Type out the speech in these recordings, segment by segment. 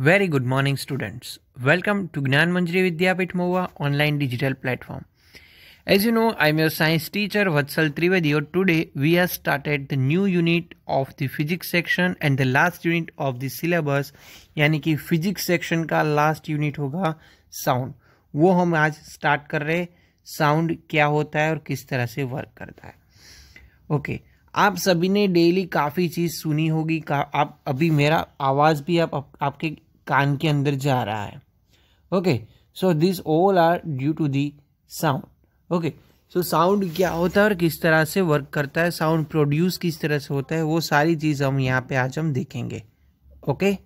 Very good morning students welcome to Gyan Manjari Vidyapeeth Mahuva online digital platform as you know I am your science teacher Vatsal Trivedi और today we have started the new unit of the physics section and the last unit of the syllabus यानी कि physics section का last unit होगा sound वो हम आज start कर रहे साउंड क्या होता है और किस तरह से वर्क करता है ओके okay. आप सभी ने डेली काफ़ी चीज़ सुनी होगी का आप अभी मेरा आवाज़ भी आप आपके कान के अंदर जा रहा है okay so this all are due to the sound okay so sound क्या होता है और किस तरह से वर्क करता है साउंड प्रोड्यूस किस तरह से होता है वो सारी चीज़ हम यहाँ पे आज हम देखेंगे ओके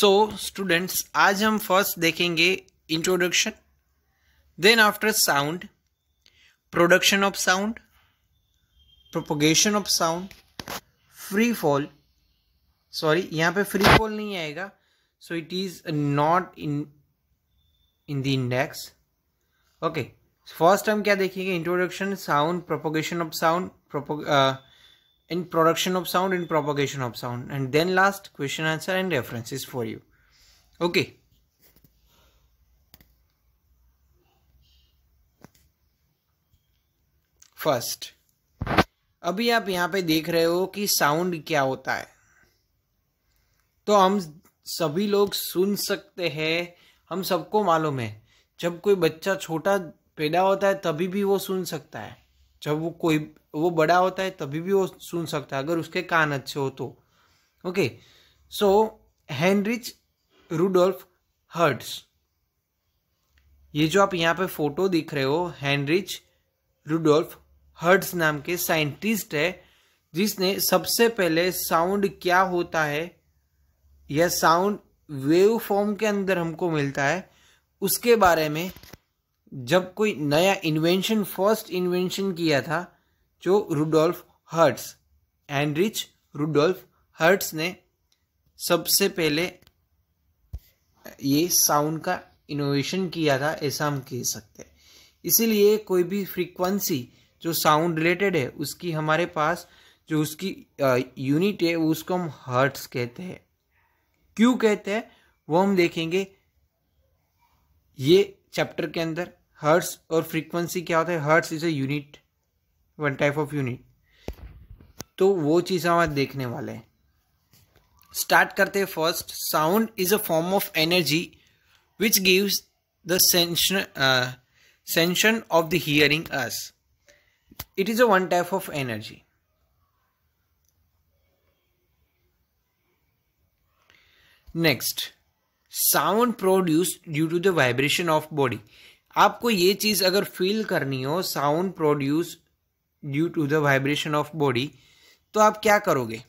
सो स्टूडेंट्स आज हम फर्स्ट देखेंगे introduction then after sound production of sound propagation of sound free fall sorry यहाँ पे फ्री फॉल नहीं आएगा so it is not in in the index okay first हम क्या देखेंगे introduction sound propagation of sound in production of sound in propagation of sound and then last question answer and is for you okay first अभी आप यहाँ पे देख रहे हो कि साउंड क्या होता है तो हम सभी लोग सुन सकते हैं हम सबको मालूम है जब कोई बच्चा छोटा पैदा होता है तभी भी वो सुन सकता है जब वो कोई वो बड़ा होता है तभी भी वो सुन सकता है अगर उसके कान अच्छे हो तो okay so Heinrich Rudolf Hertz ये जो आप यहाँ पे फोटो दिख रहे हो हैंनरिच रूडोल्फ हर्ट्स नाम के साइंटिस्ट है जिसने सबसे पहले साउंड क्या होता है या साउंड वेव फॉर्म के अंदर हमको मिलता है उसके बारे में जब कोई नया इन्वेंशन फर्स्ट इन्वेंशन किया था जो Rudolf Hertz Heinrich Rudolf Hertz ने सबसे पहले ये साउंड का इनोवेशन किया था ऐसा हम कह सकते हैं इसीलिए कोई भी फ्रीक्वेंसी जो साउंड रिलेटेड है उसकी हमारे पास जो उसकी यूनिट है उसको हम हर्ट्स कहते हैं क्यों कहते हैं वो हम देखेंगे ये चैप्टर के अंदर हर्ट्स और फ्रीक्वेंसी क्या होता है hertz is a unit one type of unit तो वो चीज़ हम देखने वाले हैं स्टार्ट करते हैं first sound is a form of energy which gives देंशन sensation of the hearing us it is a one type of energy next sound produce due to the vibration of body आपको ये चीज़ अगर feel करनी हो sound produce due to the vibration of body तो आप क्या करोगे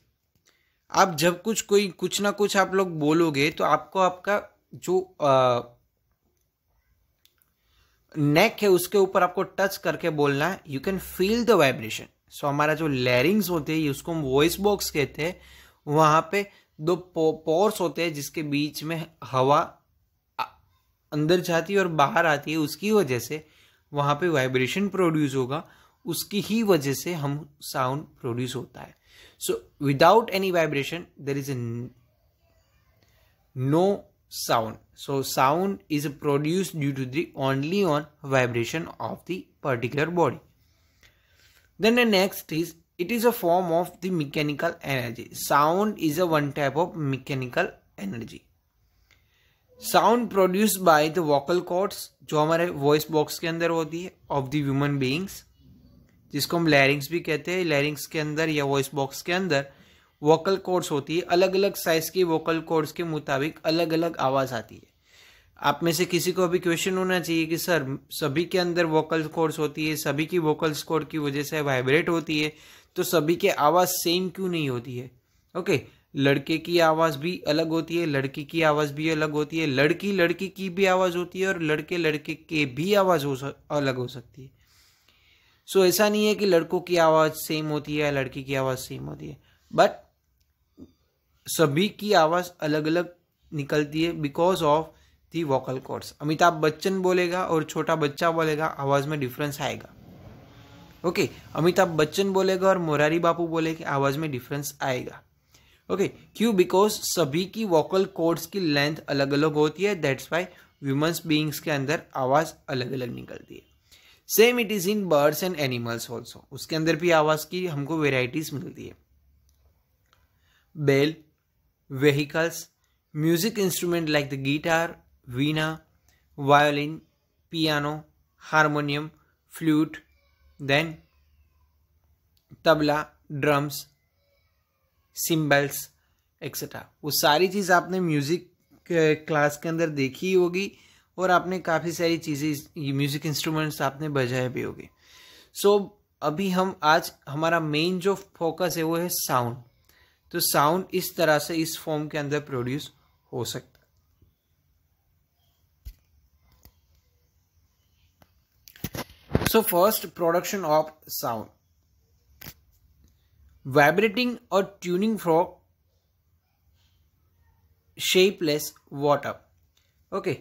आप जब कुछ कोई कुछ ना कुछ आप लोग बोलोगे तो आपको आपका जो नेक है उसके ऊपर आपको टच करके बोलना है you can feel the vibration so हमारा जो लेरिंग्स होते हैं उसको हम वॉइस बॉक्स कहते हैं वहां पे दो पोर्स होते हैं जिसके बीच में हवा अंदर जाती है और बाहर आती है उसकी वजह से वहां पे वाइब्रेशन प्रोड्यूस होगा उसकी ही वजह से हम साउंड प्रोड्यूस होता है so without any vibration there is a no sound. So sound is produced due to the only on vibration of the particular body. Then the next is it is a form of the mechanical energy. Sound is a one type of mechanical energy. sound produced by the vocal cords jo hamare voice box ke andar hoti hai of the human beings jisko hum larynx bhi kehte hai larynx ke andar ya voice box ke andar vocal cords होती है अलग अलग size की vocal codes के मुताबिक अलग अलग आवाज़ आती है आप में से किसी को अभी क्वेश्चन होना चाहिए कि सर सभी के अंदर वोकल कोड्स होती है सभी की वोकल कोड की वजह से वाइब्रेट होती है तो सभी के आवाज़ सेम क्यों नहीं होती है ओके लड़के की आवाज़ भी अलग होती है लड़की की आवाज़ भी अलग होती है लड़की लड़की की भी आवाज़ होती है और लड़के लड़के के भी आवाज़ हो अलग हो सकती है सो so, ऐसा नहीं है कि लड़कों की आवाज़ सेम होती है लड़की की आवाज़ सेम होती है बट सभी की आवाज़ अलग अलग निकलती है because of the vocal cords Amitabh Bachchan बोलेगा और छोटा बच्चा बोलेगा आवाज़ में डिफरेंस आएगा ओके okay, अमिताभ बच्चन बोलेगा और मोरारी बापू बोलेगा आवाज़ में डिफरेंस आएगा ओके क्यों बिकॉज सभी की वोकल कोड्स की लेंथ अलग अलग होती है दैट्स वाई ह्यूमंस बींग्स के अंदर आवाज़ अलग अलग निकलती है same it is in birds and animals also उसके अंदर भी आवाज़ की हमको वेराइटीज़ मिलती है bell vehicles, music instrument like the guitar, veena, violin, piano, harmonium, flute, then tabla drums cymbals etcetera वो सारी चीज़ आपने म्यूज़िक क्लास के अंदर देखी होगी और आपने काफ़ी सारी चीज़ें म्यूज़िक इंस्ट्रूमेंट्स आपने बजाए भी होगी सो so, अभी हम आज हमारा मेन जो फोकस है वो है साउंड तो साउंड इस तरह से इस फॉर्म के अंदर प्रोड्यूस हो सकता so first production of sound vibrating और ट्यूनिंग फ्रॉ शेपलेस वॉटअप ओके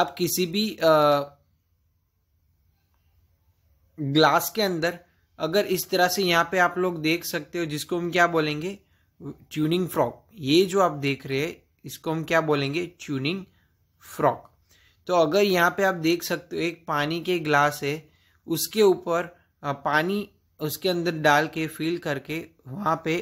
आप किसी भी ग्लास के अंदर अगर इस तरह से यहाँ पे आप लोग देख सकते हो जिसको हम क्या बोलेंगे ट्यूनिंग फ्रॉक ये जो आप देख रहे हैं इसको हम क्या बोलेंगे ट्यूनिंग फ्रॉक तो अगर यहाँ पे आप देख सकते हो एक पानी के ग्लास है उसके ऊपर पानी उसके अंदर डाल के फिल करके वहाँ पे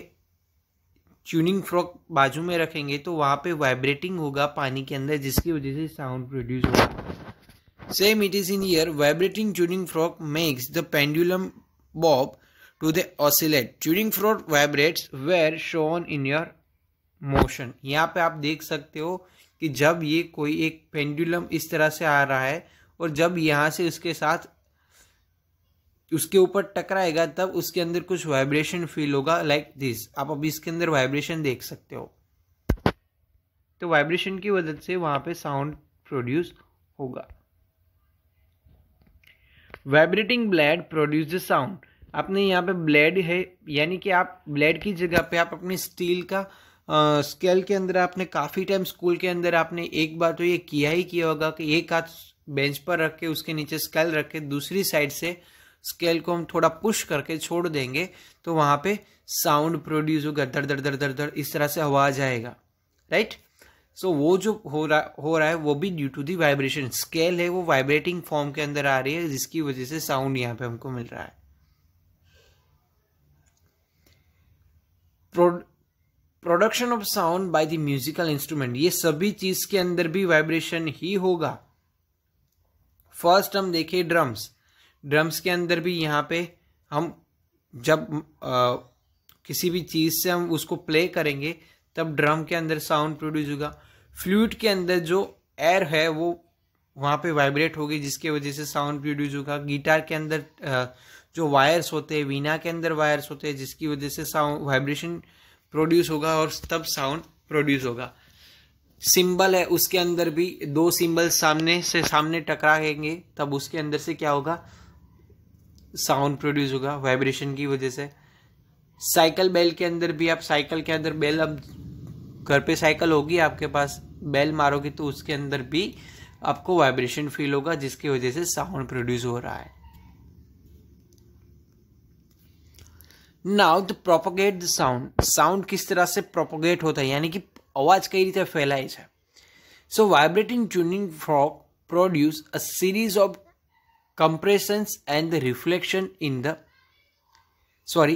ट्यूनिंग फ्रॉक बाजू में रखेंगे तो वहाँ पे वाइब्रेटिंग होगा पानी के अंदर जिसकी वजह से साउंड प्रोड्यूस होगा same it is in ear vibrating tuning fork makes the pendulum bob to they oscillate tuning fork vibrates where shown in your motion यहाँ पे आप देख सकते हो कि जब ये कोई एक पेंडुलम इस तरह से आ रहा है और जब यहाँ से उसके साथ उसके ऊपर टकराएगा तब उसके अंदर कुछ वाइब्रेशन फील होगा लाइक दिस आप अभी इसके अंदर वाइब्रेशन देख सकते हो तो वाइब्रेशन की मदद से वहां पे साउंड प्रोड्यूस होगा vibrating blade produce the sound आपने यहाँ पे ब्लेड है यानी कि आप ब्लेड की जगह पे आप अपने स्टील का आ, स्केल के अंदर आपने काफ़ी टाइम स्कूल के अंदर आपने एक बार तो ये किया ही किया होगा कि एक हाथ बेंच पर रख के उसके नीचे स्केल रख के दूसरी साइड से स्केल को हम थोड़ा पुश करके छोड़ देंगे तो वहाँ पे साउंड प्रोड्यूस होगा धड़ धड़ धड़ धड़ धड़ इस तरह से आवाज़ आएगा राइट सो so, वो जो हो रहा हो रहा है वो भी due to the vibration scale है वो वाइब्रेटिंग फॉर्म के अंदर आ रही है जिसकी वजह से साउंड यहाँ पे हमको मिल रहा है production of sound by the musical instrument ये सभी चीज के अंदर भी वाइब्रेशन ही होगा फर्स्ट हम देखें ड्रम्स ड्रम्स के अंदर भी यहाँ पे हम जब आ, किसी भी चीज़ से हम उसको प्ले करेंगे तब ड्रम के अंदर साउंड प्रोड्यूस होगा फ्लूट के अंदर जो एयर है वो वहाँ पे वाइब्रेट होगी जिसके वजह से साउंड प्रोड्यूस होगा गिटार के अंदर जो वायर्स होते हैं वीना के अंदर वायर्स होते हैं जिसकी वजह से साउंड वाइब्रेशन प्रोड्यूस होगा और तब साउंड प्रोड्यूस होगा सिंबल है उसके अंदर भी दो सिंबल सामने से सामने टकराएंगे तब उसके अंदर से क्या होगा साउंड प्रोड्यूस होगा वाइब्रेशन की वजह से साइकिल बेल के अंदर भी आप साइकिल के अंदर बेल अब घर पे साइकिल होगी आपके पास बेल मारोगे तो उसके अंदर भी आपको वाइब्रेशन फील होगा जिसकी वजह से साउंड प्रोड्यूस हो रहा है now the propagate the sound sound किस तरह से प्रोपोगेट होता है यानी कि आवाज कई रीते फैलाई है so vibrating tuning fork produce a series of compressions and the reflection in the sorry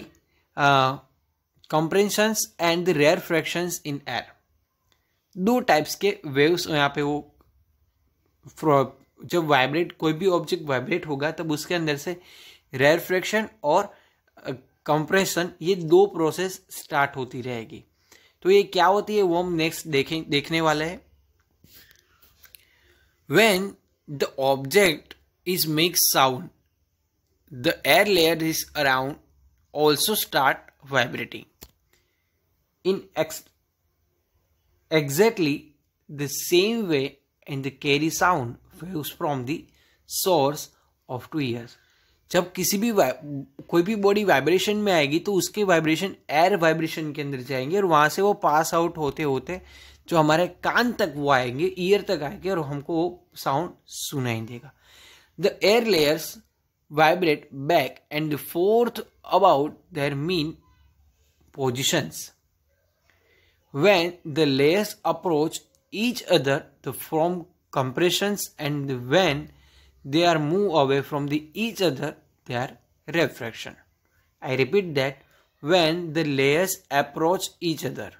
compressions and rarefactions in air दो टाइप्स के वेव्स यहाँ पे वो जब वाइब्रेट कोई भी ऑब्जेक्ट वाइब्रेट होगा तब उसके अंदर से रेयर फ्रैक्शन और uh, कंप्रेशन ये दो प्रोसेस स्टार्ट होती रहेगी तो ये क्या होती है वो हम नेक्स्ट देखें देखने वाले हैं when the object is make sound the air layer is around also start vibrating in ex exactly the same way in the carry sound from the source of to ears जब किसी भी कोई भी body vibration में आएगी तो उसके vibration air vibration के अंदर जाएंगे और वहाँ से वो पास आउट होते होते जो हमारे कान तक वो आएंगे ईयर तक आएंगे और हमको वो साउंड सुनाई देगा the air layers vibrate back and forth about their mean positions when the layers approach each other the from compression and when they are move away from the each other are refraction. I repeat that when the layers approach each other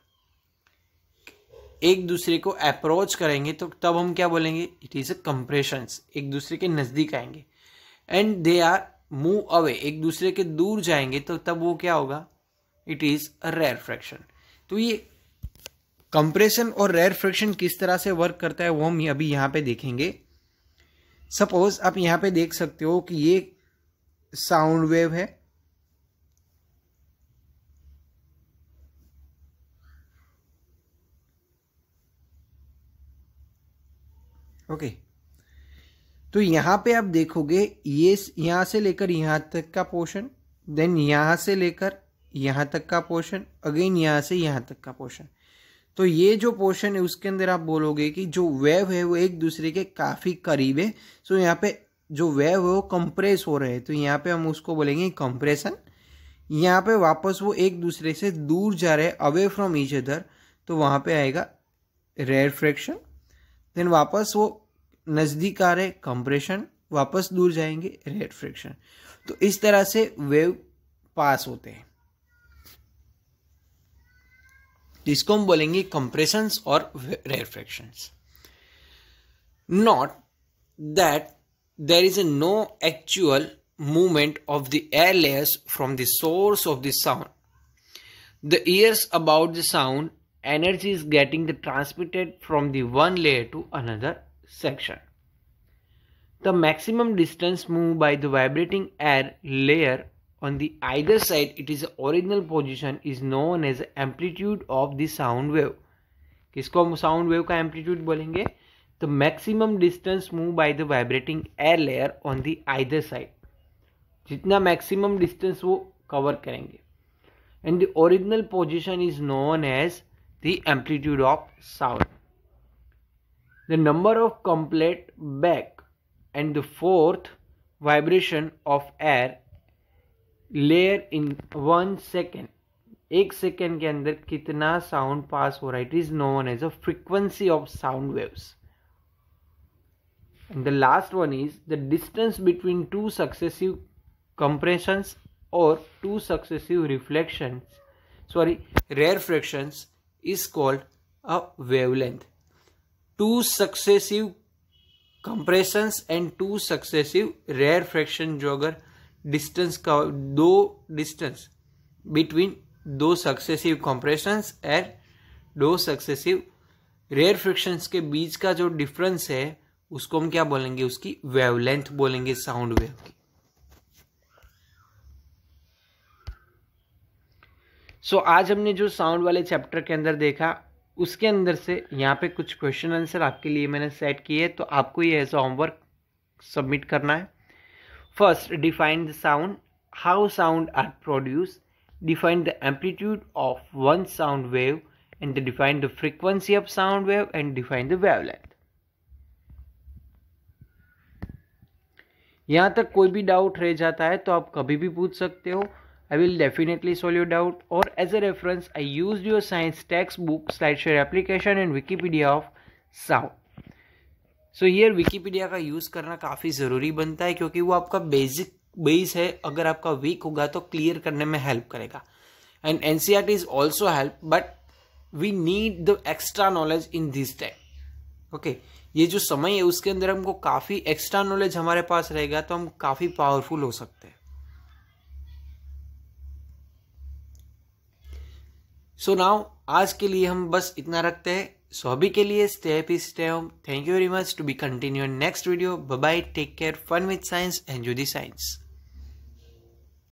एक दूसरे को approach करेंगे तो तब हम क्या बोलेंगे it is a compressions एक दूसरे के नज़दीक आएंगे and they are move away एक दूसरे के दूर जाएंगे तो तब वो क्या होगा it is a rarefaction तो ये कंप्रेशन और रेयर फ्रैक्शन किस तरह से वर्क करता है वो हम अभी यहाँ पे देखेंगे सपोज आप यहाँ पे देख सकते हो कि ये साउंड वेव है ओके तो यहां पे आप देखोगे ये यहां से लेकर यहां तक का पोर्शन देन यहां से लेकर यहां तक का पोर्शन अगेन यहां से यहां तक का पोर्शन तो ये जो पोर्शन है उसके अंदर आप बोलोगे कि जो वेव है वो एक दूसरे के काफ़ी करीब है सो यहाँ पे जो वेव है वो कंप्रेस हो रहे हैं तो यहाँ पे हम उसको बोलेंगे कंप्रेशन यहाँ पे वापस वो एक दूसरे से दूर जा रहे हैं अवे फ्रॉम ईच अदर तो वहाँ पे आएगा रेयर फ्रैक्शन देन वापस वो नज़दीक आ रहे कंप्रेशन वापस दूर जाएंगे रेयर फ्रैक्शन तो इस तरह से वेव पास होते हैं इसको हम बोलेंगे कंप्रेशंस और rarefactions not that there is no actual movement of the air layers from the source of the sound. The ears about the sound energy is getting transmitted from the one layer to another section. The maximum distance moved by the vibrating air layer on the either side it is original position is known as amplitude of the sound wave किसको हम sound wave का amplitude बोलेंगे the maximum distance move by the vibrating air layer on the either side जितना maximum distance वो cover करेंगे and the original position is known as the amplitude of sound the number of complete back and the forth vibration of air layer in one second एक सेकेंड के अंदर कितना साउंड pass हो रहा है it is known as a frequency of sound waves the last one is the distance between two successive compression और two successive reflection sorry rarefaction is called a wavelength two successive compression and two successive rarefaction जो अगर distance का दो distance between दो successive compressions and दो successive rarefactions के बीच का जो डिफरेंस है उसको हम क्या बोलेंगे उसकी वेवलेंथ बोलेंगे साउंड वेव की सो so, आज हमने जो साउंड वाले चैप्टर के अंदर देखा उसके अंदर से यहाँ पे कुछ क्वेश्चन आंसर आपके लिए मैंने सेट किए तो आपको ये ऐसा होमवर्क सबमिट करना है First, define the sound. How sound are produced. Define the amplitude of one sound wave. And define the frequency of sound wave. And define the wavelength. यहाँ तक कोई भी doubt रह जाता है तो आप कभी भी पूछ सकते हो. I will definitely solve your doubt. Or as a reference, I used your science textbook, slideshare application, and Wikipedia of sound. So so, ये विकीपीडिया का यूज़ करना काफ़ी ज़रूरी बनता है क्योंकि वो आपका बेसिक बेस है अगर आपका वीक होगा तो क्लियर करने में हेल्प करेगा and N C R T is also help but we need the extra knowledge in this time okay ये जो समय है उसके अंदर हमको काफ़ी एक्स्ट्रा नॉलेज हमारे पास रहेगा तो हम काफ़ी पावरफुल हो सकते हैं सो so नाउ आज के लिए हम बस इतना रखते हैं सो अभी के लिए स्टे पी stay home thank you very much to be continue next video bye take care fun with science and जू दी साइंस